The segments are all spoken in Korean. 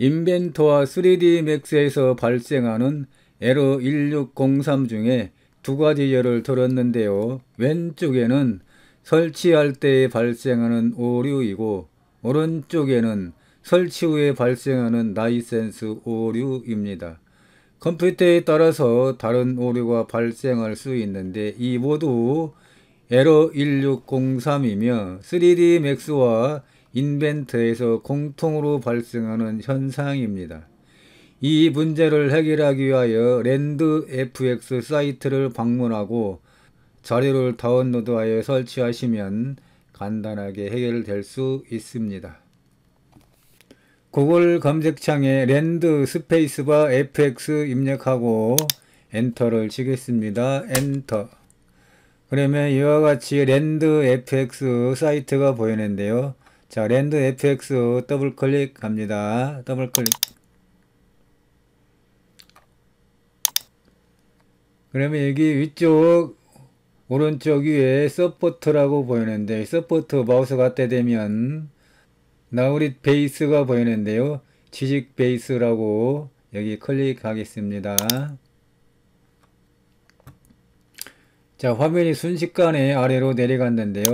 인벤토와 3D 맥스에서 발생하는 에러 1603 중에 두 가지 열을 들었는데요. 왼쪽에는 설치할 때 발생하는 오류이고 오른쪽에는 설치 후에 발생하는 라이센스 오류입니다. 컴퓨터에 따라서 다른 오류가 발생할 수 있는데 이 모두 에러 1603이며 3D 맥스와 인벤트에서 공통으로 발생하는 현상입니다. 이 문제를 해결하기 위하여 랜드 FX 사이트를 방문하고 자료를 다운로드하여 설치하시면 간단하게 해결될 수 있습니다. 구글 검색창에 랜드 스페이스바 FX 입력하고 엔터를 치겠습니다. 엔터 그러면 이와 같이 랜드 FX 사이트가 보이는데요. 자, 랜드 FX 더블 클릭합니다. 더블 클릭. 그러면 여기 위쪽 오른쪽 위에 서포트라고 보이는데 서포트 마우스 갖다 대면 나우리 베이스가 보이는데요. 지식 베이스라고 여기 클릭하겠습니다. 자 화면이 순식간에 아래로 내려갔는데요.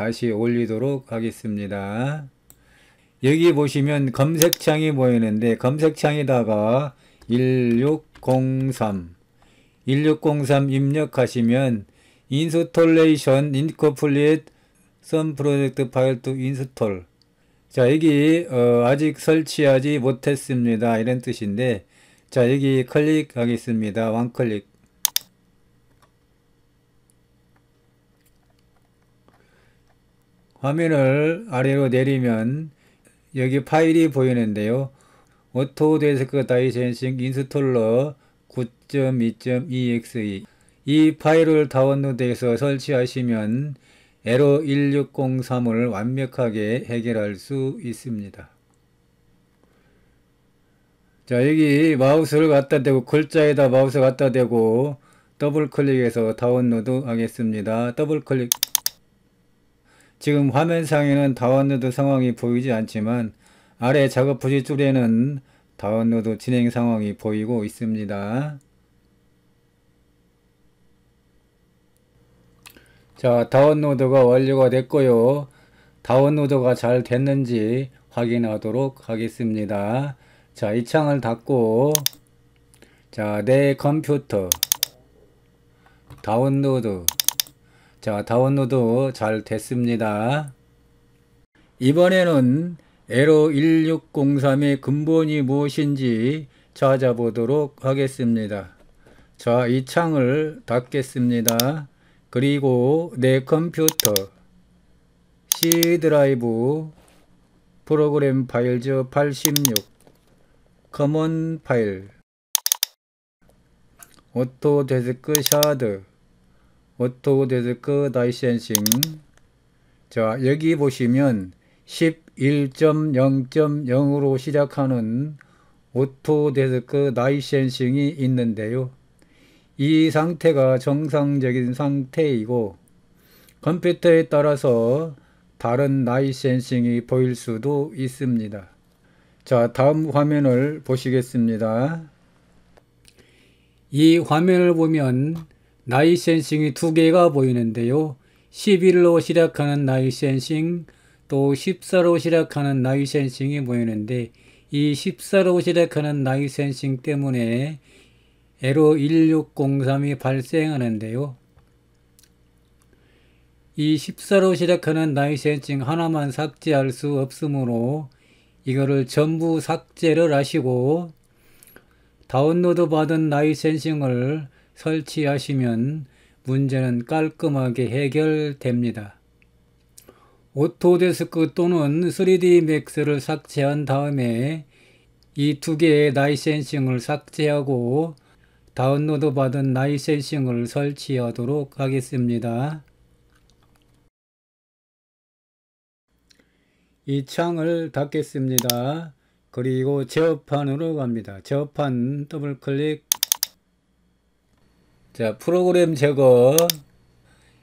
다시 올리도록 하겠습니다. 여기 보시면 검색창이 보이는데 검색창에다가 1603 1603 입력하시면 인스톨레이션 인코플릿선 프로젝트 파일 투 인스톨 자 여기 어, 아직 설치하지 못했습니다 이런 뜻인데 자 여기 클릭하겠습니다 왕클릭 화면을 아래로 내리면 여기 파일이 보이는데요. 오토데스크 다이센싱 인스톨러 9.2.exe 이 파일을 다운로드해서 설치하시면 에 1603을 완벽하게 해결할 수 있습니다. 자 여기 마우스를 갖다 대고 글자에다 마우스 갖다 대고 더블 클릭해서 다운로드 하겠습니다. 더블 클릭 지금 화면상에는 다운로드 상황이 보이지 않지만 아래 작업 부지 줄에는 다운로드 진행 상황이 보이고 있습니다. 자 다운로드가 완료가 됐고요. 다운로드가 잘 됐는지 확인하도록 하겠습니다. 자, 이 창을 닫고 자, 내 컴퓨터 다운로드 자, 다운로드 잘 됐습니다. 이번에는 에로 1603의 근본이 무엇인지 찾아보도록 하겠습니다. 자, 이 창을 닫겠습니다. 그리고 내 컴퓨터 C 드라이브 프로그램 파일즈 86 커먼 파일 오토데스크 샤드 오토데스크 다이센싱 자 여기 보시면 11.0.0으로 시작하는 오토 데스크 나이센싱이 있는데요. 이 상태가 정상적인 상태이고 컴퓨터에 따라서 다른 나이센싱이 보일 수도 있습니다. 자 다음 화면을 보시겠습니다. 이 화면을 보면 나이 센싱이 두 개가 보이는데요. 11로 시작하는 나이 센싱, 또 14로 시작하는 나이 센싱이 보이는데 이 14로 시작하는 나이 센싱 때문에 에러 1603이 발생하는데요. 이 14로 시작하는 나이 센싱 하나만 삭제할 수 없으므로 이거를 전부 삭제를 하시고 다운로드 받은 나이 센싱을 설치하시면 문제는 깔끔하게 해결됩니다. 오토데스크 또는 3D 맥스를 삭제한 다음에 이 두 개의 라이센싱을 삭제하고 다운로드 받은 라이센싱을 설치하도록 하겠습니다. 이 창을 닫겠습니다. 그리고 제어판으로 갑니다. 제어판 더블클릭 자, 프로그램 제거,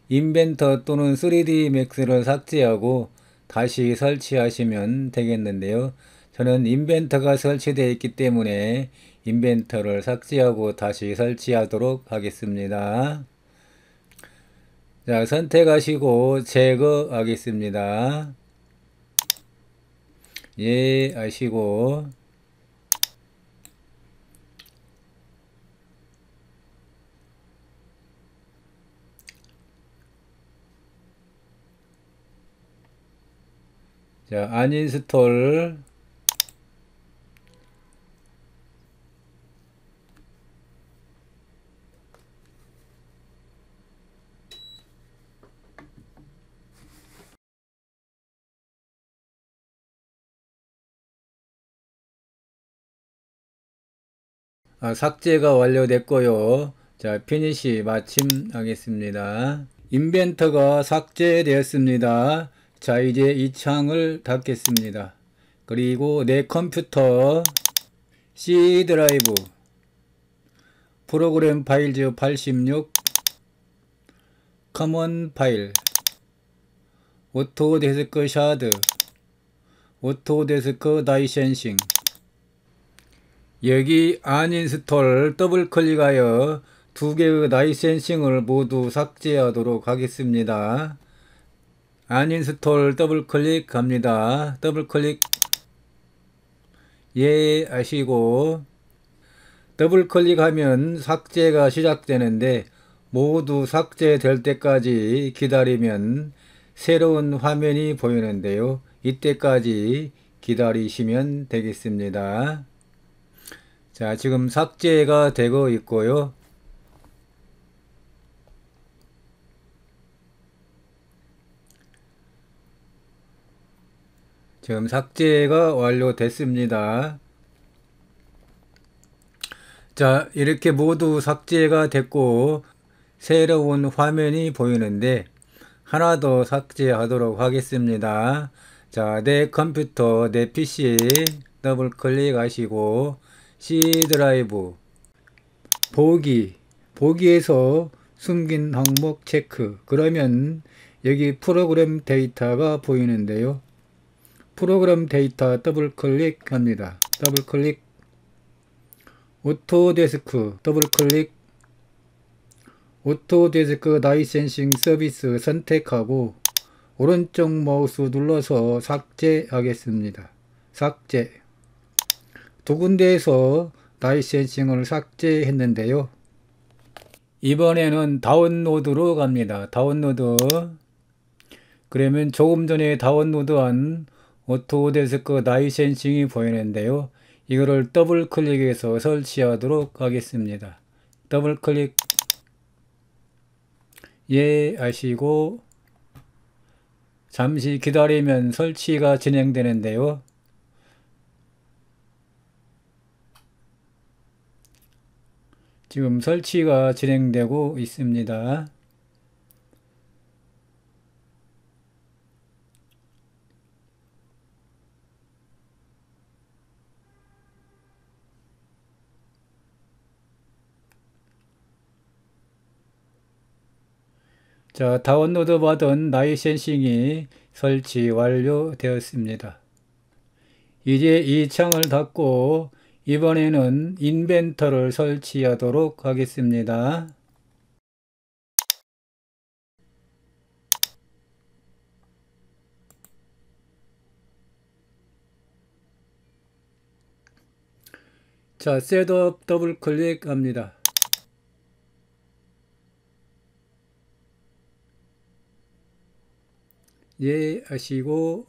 인벤터 또는 3D 맥스를 삭제하고 다시 설치하시면 되겠는데요. 저는 인벤터가 설치되어 있기 때문에 인벤터를 삭제하고 다시 설치하도록 하겠습니다. 자, 선택하시고 제거하겠습니다. 예 하시고 자, 아닌스톨 아, 삭제가 완료됐고요. 자, 피니시 마침 하겠습니다. 인벤터가 삭제되었습니다. 자 이제 이 창을 닫겠습니다 그리고 내 컴퓨터 C 드라이브 프로그램 파일즈 86 커먼 파일 오토데스크 샤드 오토데스크 다이센싱 여기 안인스톨 더블 클릭하여 두 개의 다이센싱을 모두 삭제하도록 하겠습니다. 안인스톨 더블 클릭합니다. 더블 클릭 예 아시고 더블 클릭하면 삭제가 시작되는데 모두 삭제될 때까지 기다리면 새로운 화면이 보이는데요. 이때까지 기다리시면 되겠습니다. 자 지금 삭제가 되고 있고요. 지금 삭제가 완료됐습니다. 자 이렇게 모두 삭제가 됐고 새로운 화면이 보이는데 하나 더 삭제하도록 하겠습니다. 자, 내 컴퓨터, 내 PC 더블 클릭하시고 C 드라이브 보기, 보기에서 숨긴 항목 체크 그러면 여기 프로그램 데이터가 보이는데요. 프로그램 데이터 더블 클릭합니다. 더블 클릭 오토데스크 더블 클릭 오토데스크 라이센싱 서비스 선택하고 오른쪽 마우스 눌러서 삭제하겠습니다. 삭제 두 군데에서 라이센싱을 삭제했는데요. 이번에는 다운로드로 갑니다. 다운로드 그러면 조금 전에 다운로드한 오토 뭐 데스크 나이 센싱이 보이는데요. 이거를 더블 클릭해서 설치하도록 하겠습니다. 더블 클릭 예 하시고 잠시 기다리면 설치가 진행되는데요. 지금 설치가 진행되고 있습니다. 자, 다운로드 받은 나이센싱이 설치 완료되었습니다. 이제 이 창을 닫고 이번에는 인벤터를 설치하도록 하겠습니다. 자, 셋업 더블 클릭합니다. 예하시고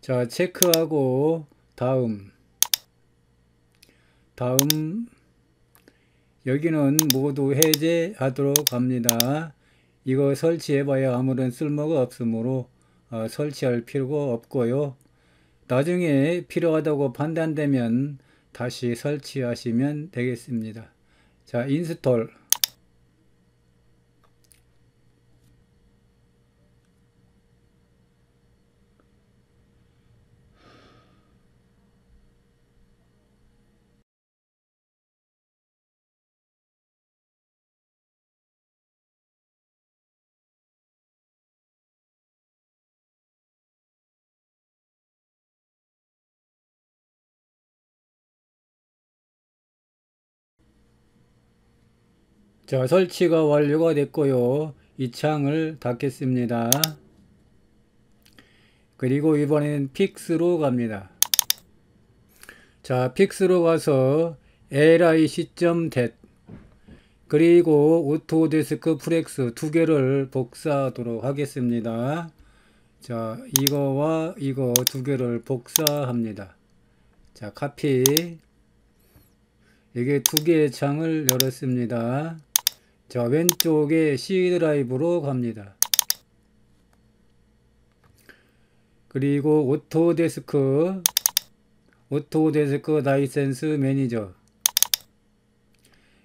자 체크하고 다음 다음 여기는 모두 해제하도록 합니다. 이거 설치해봐야 아무런 쓸모가 없으므로 어, 설치할 필요가 없고요. 나중에 필요하다고 판단되면 다시 설치하시면 되겠습니다. 자 인스톨 자 설치가 완료가 됐고요 이 창을 닫겠습니다 그리고 이번엔 픽스로 갑니다 자 픽스로 가서 lic.det 그리고 오토데스크 프렉스 두 개를 복사하도록 하겠습니다 자 이거와 이거 두 개를 복사합니다 자 카피 이게 두 개의 창을 열었습니다 자 왼쪽에 C 드라이브로 갑니다. 그리고 오토데스크 오토데스크 라이센스 매니저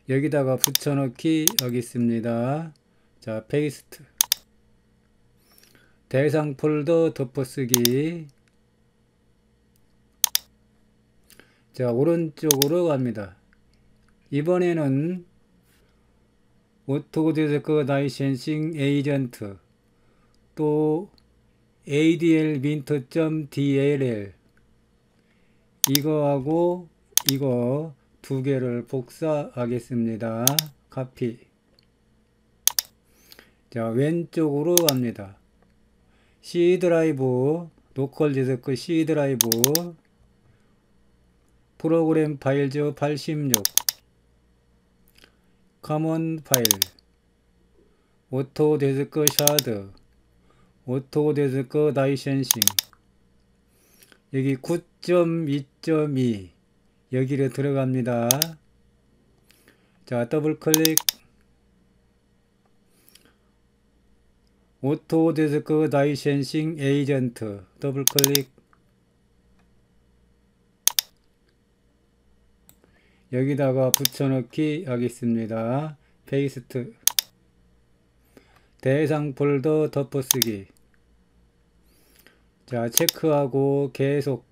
여기다가 붙여넣기 여기 있습니다. 자 페이스트 대상 폴더 덮어쓰기 자 오른쪽으로 갑니다. 이번에는 오토데스크 라이센싱 에이전트 또 adl 민트 점 t d l l 이거하고 이거 두 개를 복사하겠습니다. 카피 자 왼쪽으로 갑니다. C 드라이브 로컬 디스크 C 드라이브 프로그램 파일즈 86 커먼 파일 오토데스크 샤드 오토데스크 다이센싱 여기 9.2.2 여기로 들어갑니다. 자 더블 클릭 오토데스크 다이센싱 에이전트 더블 클릭 여기다가 붙여넣기 하겠습니다. 페이스트 대상 폴더 덮어쓰기 자 체크하고 계속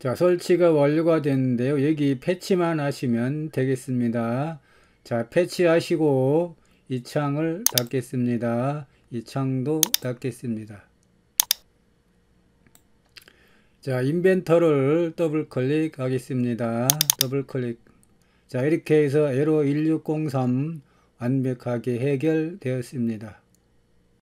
자 설치가 완료가 됐는데요 여기 패치만 하시면 되겠습니다 자 패치하시고 이 창을 닫겠습니다. 이 창도 닫겠습니다. 자, 인벤터를 더블 클릭하겠습니다. 더블 클릭. 자, 이렇게 해서 에로 1603 완벽하게 해결되었습니다.